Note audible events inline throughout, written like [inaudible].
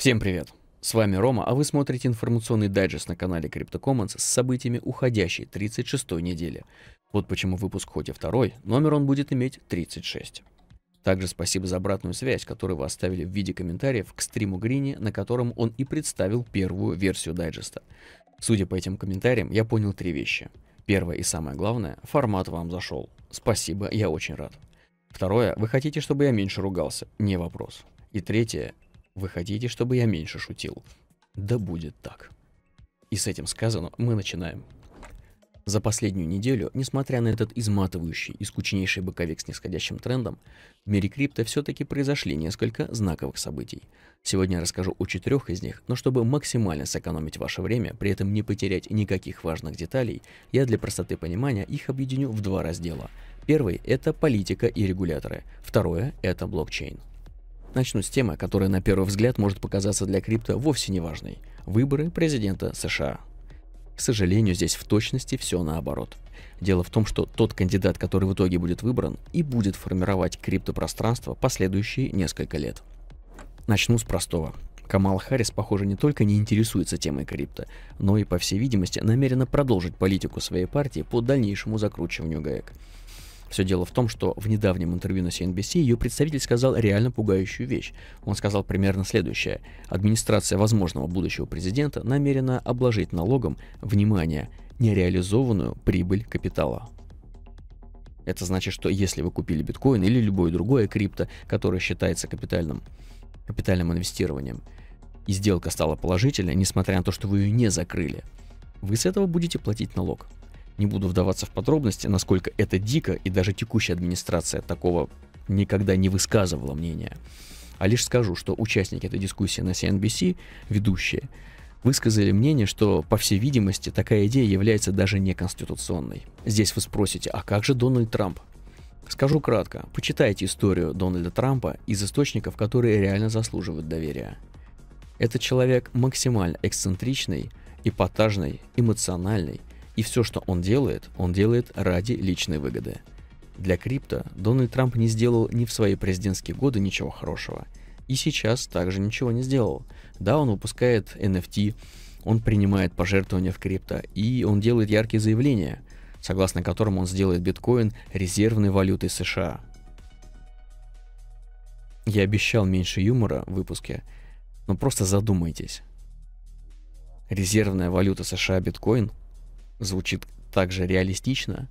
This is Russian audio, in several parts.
Всем привет! С вами Рома, а вы смотрите информационный дайджест на канале CryptoCommons с событиями уходящей 36-й недели. Вот почему выпуск хоть и второй, номер он будет иметь 36. Также спасибо за обратную связь, которую вы оставили в виде комментариев к стриму Грини, на котором он и представил первую версию дайджеста. Судя по этим комментариям, я понял три вещи. Первое и самое главное, формат вам зашел. Спасибо, я очень рад. Второе, вы хотите, чтобы я меньше ругался? Не вопрос. И третье, вы хотите, чтобы я меньше шутил? Да будет так. И с этим сказано, мы начинаем. За последнюю неделю, несмотря на этот изматывающий и скучнейший боковик с нисходящим трендом, в мире крипто все-таки произошли несколько знаковых событий. Сегодня я расскажу о четырех из них, но чтобы максимально сэкономить ваше время, при этом не потерять никаких важных деталей, я для простоты понимания их объединю в два раздела. Первый – это политика и регуляторы, второе – это блокчейн. Начну с темы, которая на первый взгляд может показаться для крипто вовсе не важной – выборы президента США. К сожалению, здесь в точности все наоборот. Дело в том, что тот кандидат, который в итоге будет выбран, и будет формировать криптопространство последующие несколько лет. Начну с простого. Камал Харрис, похоже, не только не интересуется темой крипто, но и, по всей видимости, намерена продолжить политику своей партии по дальнейшему закручиванию гаек. Все дело в том, что в недавнем интервью на CNBC ее представитель сказал реально пугающую вещь. Он сказал примерно следующее. Администрация возможного будущего президента намерена обложить налогом, внимание, нереализованную прибыль капитала. Это значит, что если вы купили биткоин или любое другое крипто, которое считается капитальным, капитальным инвестированием, и сделка стала положительной, несмотря на то, что вы ее не закрыли, вы с этого будете платить налог – не буду вдаваться в подробности, насколько это дико, и даже текущая администрация такого никогда не высказывала мнения. А лишь скажу, что участники этой дискуссии на CNBC, ведущие, высказали мнение, что, по всей видимости, такая идея является даже неконституционной. Здесь вы спросите, а как же Дональд Трамп? Скажу кратко, почитайте историю Дональда Трампа из источников, которые реально заслуживают доверия. Этот человек максимально эксцентричный, эпатажный, эмоциональный и все, что он делает, он делает ради личной выгоды. Для крипто Дональд Трамп не сделал ни в свои президентские годы ничего хорошего. И сейчас также ничего не сделал. Да, он выпускает NFT, он принимает пожертвования в крипто, и он делает яркие заявления, согласно которым он сделает биткоин резервной валютой США. Я обещал меньше юмора в выпуске, но просто задумайтесь. Резервная валюта США биткоин – звучит так же реалистично,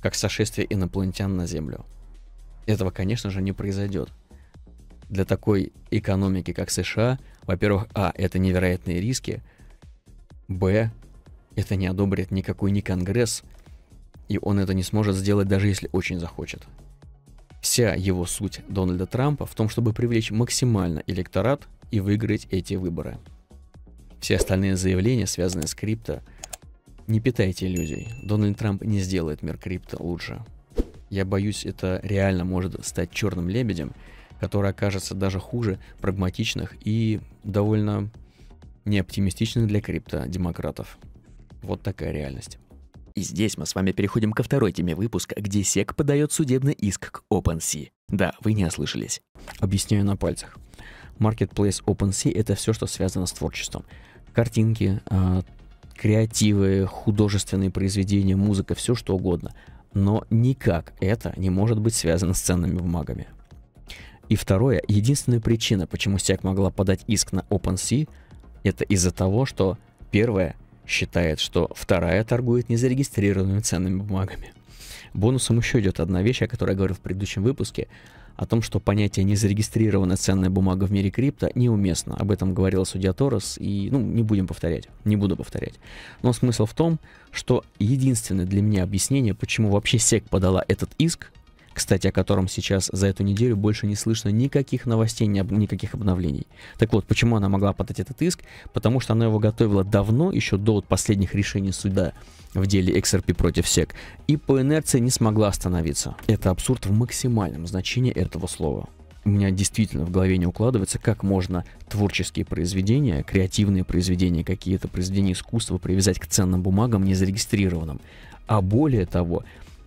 как сошествие инопланетян на Землю. Этого, конечно же, не произойдет. Для такой экономики, как США, во-первых, а, это невероятные риски, б, это не одобрит никакой ни Конгресс, и он это не сможет сделать, даже если очень захочет. Вся его суть Дональда Трампа в том, чтобы привлечь максимально электорат и выиграть эти выборы. Все остальные заявления, связанные с крипто – не питайте иллюзий. Дональд Трамп не сделает мир крипто лучше. Я боюсь, это реально может стать черным лебедем, который окажется даже хуже прагматичных и довольно неоптимистичных для крипто демократов. Вот такая реальность. И здесь мы с вами переходим ко второй теме выпуска, где SEC подает судебный иск к OpenSea. Да, вы не ослышались. Объясняю на пальцах. Marketplace OpenSea — это все, что связано с творчеством. Картинки, а, креативы, художественные произведения, музыка, все что угодно. Но никак это не может быть связано с ценными бумагами. И второе, единственная причина, почему SEC могла подать иск на OpenSea, это из-за того, что первая считает, что вторая торгует незарегистрированными ценными бумагами. Бонусом еще идет одна вещь, о которой я говорил в предыдущем выпуске – о том, что понятие «незарегистрированная ценная бумага в мире крипто» неуместно. Об этом говорил судья Торос, и ну, не будем повторять, не буду повторять. Но смысл в том, что единственное для меня объяснение, почему вообще сек подала этот иск, кстати, о котором сейчас за эту неделю больше не слышно никаких новостей, ни об, никаких обновлений. Так вот, почему она могла подать этот иск? Потому что она его готовила давно, еще до вот последних решений суда в деле XRP против SEC, и по инерции не смогла остановиться. Это абсурд в максимальном значении этого слова у меня действительно в голове не укладывается, как можно творческие произведения, креативные произведения, какие-то произведения искусства привязать к ценным бумагам незарегистрированным. А более того,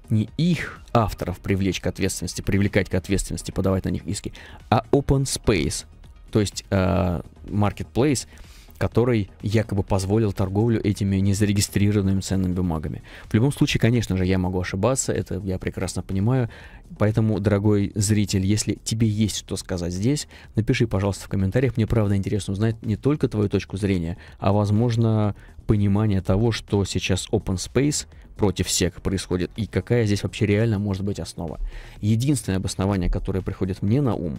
не их авторов привлечь к ответственности, привлекать к ответственности, подавать на них иски, а Open Space, то есть э, Marketplace — который якобы позволил торговлю этими незарегистрированными ценными бумагами. В любом случае, конечно же, я могу ошибаться, это я прекрасно понимаю. Поэтому, дорогой зритель, если тебе есть что сказать здесь, напиши, пожалуйста, в комментариях. Мне правда интересно узнать не только твою точку зрения, а, возможно, понимание того, что сейчас Open Space против SEC происходит и какая здесь вообще реально может быть основа. Единственное обоснование, которое приходит мне на ум,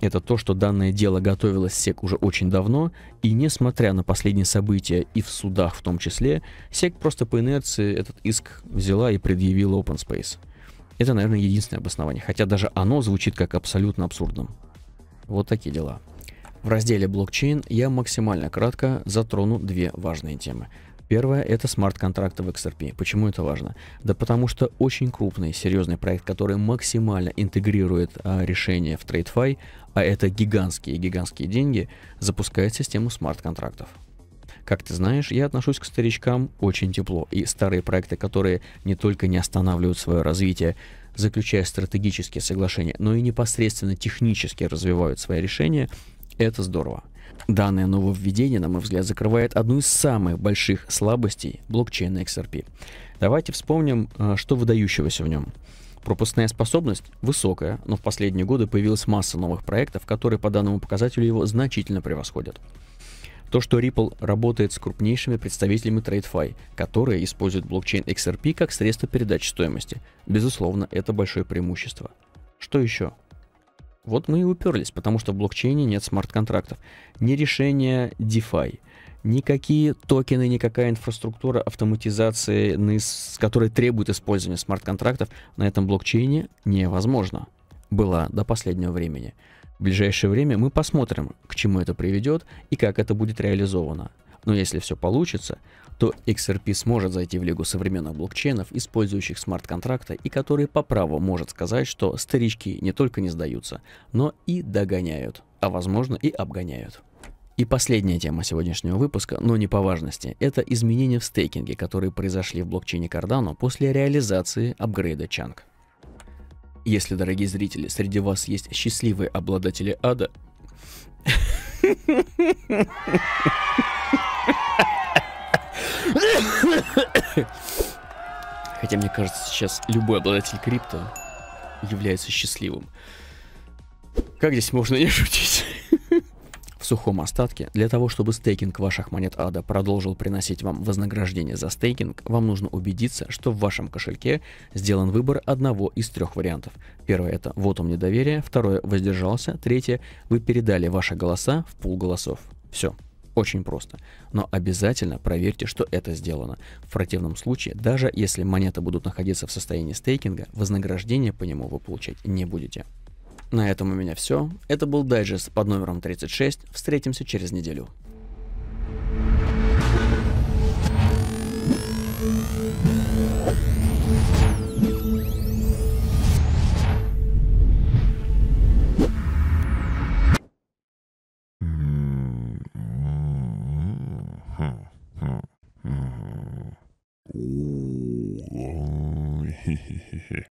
это то, что данное дело готовилось СЕК уже очень давно, и несмотря на последние события и в судах в том числе, СЕК просто по инерции этот иск взяла и предъявила Open Space. Это, наверное, единственное обоснование, хотя даже оно звучит как абсолютно абсурдным. Вот такие дела. В разделе блокчейн я максимально кратко затрону две важные темы. Первое – это смарт-контракты в XRP. Почему это важно? Да потому что очень крупный, серьезный проект, который максимально интегрирует а, решение в TradeFi, а это гигантские-гигантские деньги, запускает систему смарт-контрактов. Как ты знаешь, я отношусь к старичкам очень тепло, и старые проекты, которые не только не останавливают свое развитие, заключая стратегические соглашения, но и непосредственно технически развивают свои решения – это здорово. Данное нововведение, на мой взгляд, закрывает одну из самых больших слабостей блокчейна XRP. Давайте вспомним, э, что выдающегося в нем. Пропускная способность высокая, но в последние годы появилась масса новых проектов, которые по данному показателю его значительно превосходят. То, что Ripple работает с крупнейшими представителями TradeFi, которые используют блокчейн XRP как средство передачи стоимости, безусловно, это большое преимущество. Что еще? Вот мы и уперлись, потому что в блокчейне нет смарт-контрактов. Ни решения DeFi, никакие токены, никакая инфраструктура автоматизации, которой требует использования смарт-контрактов, на этом блокчейне невозможно. Была до последнего времени. В ближайшее время мы посмотрим, к чему это приведет и как это будет реализовано. Но если все получится, то XRP сможет зайти в лигу современных блокчейнов, использующих смарт контракты и который по праву может сказать, что старички не только не сдаются, но и догоняют, а возможно и обгоняют. И последняя тема сегодняшнего выпуска, но не по важности, это изменения в стейкинге, которые произошли в блокчейне Cardano после реализации апгрейда Chunk. Если, дорогие зрители, среди вас есть счастливые обладатели ада... [laughs] Хотя, мне кажется, сейчас любой обладатель крипто является счастливым. Как здесь можно не шутить? В сухом остатке, для того, чтобы стейкинг ваших монет ада продолжил приносить вам вознаграждение за стейкинг, вам нужно убедиться, что в вашем кошельке сделан выбор одного из трех вариантов. Первое – это вот он недоверие, второе – воздержался, третье – вы передали ваши голоса в пул голосов. Все, очень просто. Но обязательно проверьте, что это сделано. В противном случае, даже если монеты будут находиться в состоянии стейкинга, вознаграждение по нему вы получать не будете. На этом у меня все. Это был дайджест под номером 36. Встретимся через неделю. Thank you.